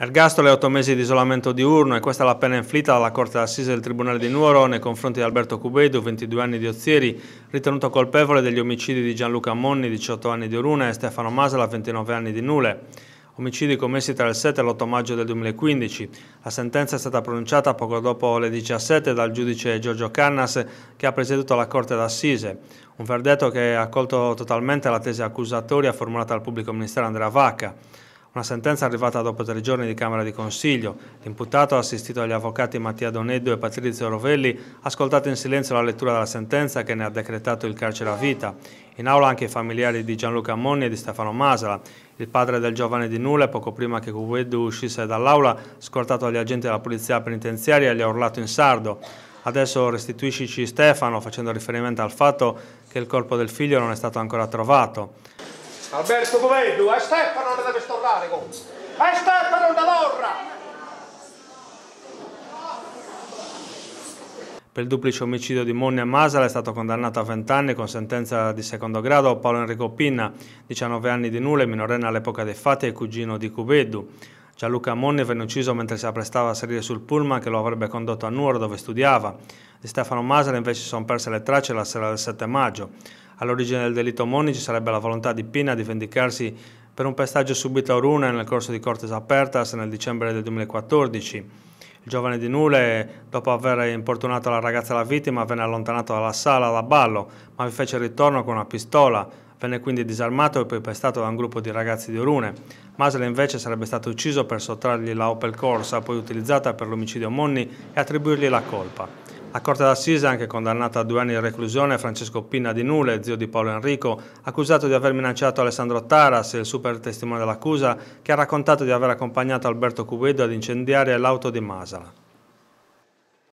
Ergastolo è otto mesi di isolamento diurno e questa è la pena inflitta dalla Corte d'Assise del Tribunale di Nuoro nei confronti di Alberto Cubedu, 22 anni di Ozieri, ritenuto colpevole degli omicidi di Gianluca Monni, 18 anni di Oruna e Stefano Masala, 29 anni di Nule. Omicidi commessi tra il 7 e l'8 maggio del 2015. La sentenza è stata pronunciata poco dopo le 17 dal giudice Giorgio Cannas che ha presieduto la Corte d'Assise. Un verdetto che ha accolto totalmente la tesi accusatoria formulata dal pubblico ministero Andrea Vacca. Una sentenza arrivata dopo tre giorni di Camera di Consiglio. L'imputato, assistito dagli avvocati Mattia Doneddo e Patrizio Rovelli, ha ascoltato in silenzio la lettura della sentenza che ne ha decretato il carcere a vita. In aula anche i familiari di Gianluca Monni e di Stefano Masala. Il padre del giovane di Nule, poco prima che Cuveddu uscisse dall'aula, scortato dagli agenti della polizia penitenziaria, gli ha urlato in sardo. Adesso restituiscici Stefano, facendo riferimento al fatto che il corpo del figlio non è stato ancora trovato. Alberto Covello, è Stefano non deve stornare con. È Stefano da torra! Per il duplice omicidio di Monni e Masala è stato condannato a 20 anni con sentenza di secondo grado Paolo Enrico Pinna, 19 anni di nulla e minorenne all'epoca dei fatti e cugino di Cubeddu. Gianluca Monni venne ucciso mentre si apprestava a salire sul pullman che lo avrebbe condotto a Nuoro dove studiava. Di Stefano Masala invece si sono perse le tracce la sera del 7 maggio. All'origine del delitto Monni ci sarebbe la volontà di Pina di vendicarsi per un pestaggio subito a Runa nel corso di Cortes Apertas nel dicembre del 2014. Il giovane di Nule, dopo aver importunato la ragazza la vittima, venne allontanato dalla sala da ballo, ma vi fece il ritorno con una pistola. Venne quindi disarmato e poi pestato da un gruppo di ragazzi di Orune. Masle invece sarebbe stato ucciso per sottrargli la Opel Corsa, poi utilizzata per l'omicidio Monni e attribuirgli la colpa. A Corte d'Assise anche condannato a due anni di reclusione Francesco Pina di Nule, zio di Paolo Enrico, accusato di aver minacciato Alessandro Taras, il super testimone dell'accusa, che ha raccontato di aver accompagnato Alberto Cubedo ad incendiare l'auto di Masala.